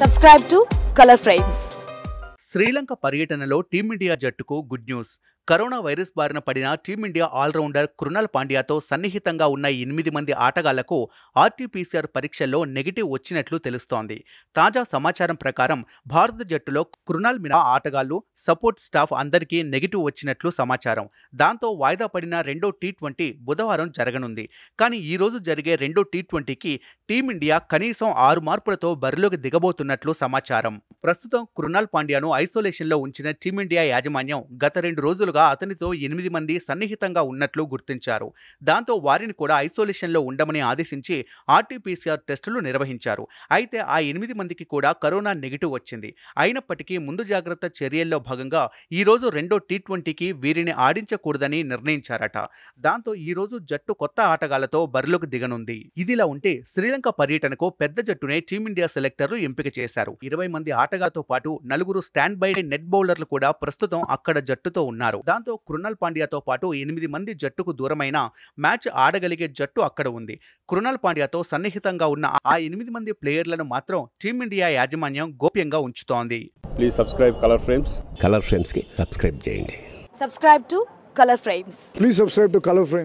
subscribe to colour frames Sri Lanka పర్యటనలో team India జట్టుకు good news corona virus బారిన పడిన టీమిండియా ఆల్రౌండర్ కృణాల్ పాండ్యాతో సన్నిహితంగా ఉన్న ఎనిమిది మంది ఆటగాళ్లకు ఆర్టీపీసీఆర్ పరీక్షల్లో నెగిటివ్ వచ్చినట్లు తెలుస్తోంది తాజా సమాచారం ప్రకారం భారత జట్టులో కృణాల్ మినా ఆటగాళ్లు సపోర్ట్ స్టాఫ్ అందరికీ నెగిటివ్ వచ్చినట్లు సమాచారం దాంతో వాయిదా పడిన రెండో టీ ట్వంటీ బుధవారం జరగనుంది కానీ ఈరోజు జరిగే రెండో టీ ట్వంటీకి టీమిండియా కనీసం ఆరు మార్పులతో బరిలోకి దిగబోతున్నట్లు సమాచారం ప్రస్తుతం కృణాల్ పాండ్యాను ఐసోలేషన్లో ఉంచిన టీమిండియా యాజమాన్యం గత రెండు రోజులుగా ఉండగా అతనితో ఎనిమిది మంది సన్నిహితంగా ఉన్నట్లు గుర్తించారు దాంతో వారిని కూడా ఐసోలేషన్లో ఉండమని ఆదేశించి ఆర్టీపీసీఆర్ టెస్టులు నిర్వహించారు అయితే ఆ ఎనిమిది మందికి కూడా కరోనా నెగిటివ్ వచ్చింది అయినప్పటికీ ముందు జాగ్రత్త చర్యల్లో భాగంగా ఈరోజు రెండో టీ ట్వంటీకి వీరిని ఆడించకూడదని నిర్ణయించారట దాంతో ఈరోజు జట్టు కొత్త ఆటగాళ్లతో బరిలోకి దిగనుంది ఇదిలా ఉంటే శ్రీలంక పర్యటనకు పెద్ద జట్టునే టీమిండియా సెలెక్టర్లు ఎంపిక చేశారు ఇరవై మంది ఆటగాతో పాటు నలుగురు స్టాండ్ బై నెట్ బౌలర్లు కూడా ప్రస్తుతం అక్కడ జట్టుతో ఉన్నారు దాంతో కృణల్ పాండ్యాతో పాటు ఎనిమిది మంది జట్టుకు దూరమైన మ్యాచ్ ఆడగలిగే జట్టు అక్కడ ఉంది కృణల్ పాండ్యాతో సన్నిహితంగా ఉన్న ఆ ఎనిమిది మంది ప్లేయర్లను మాత్రం టీమిండియా యాజమాన్యం గోప్యంగా ఉంచుతోంది please subscribe colour frames colour frames కి సబ్స్క్రైబ్ చేయండి subscribe to colour frames please subscribe to colour frames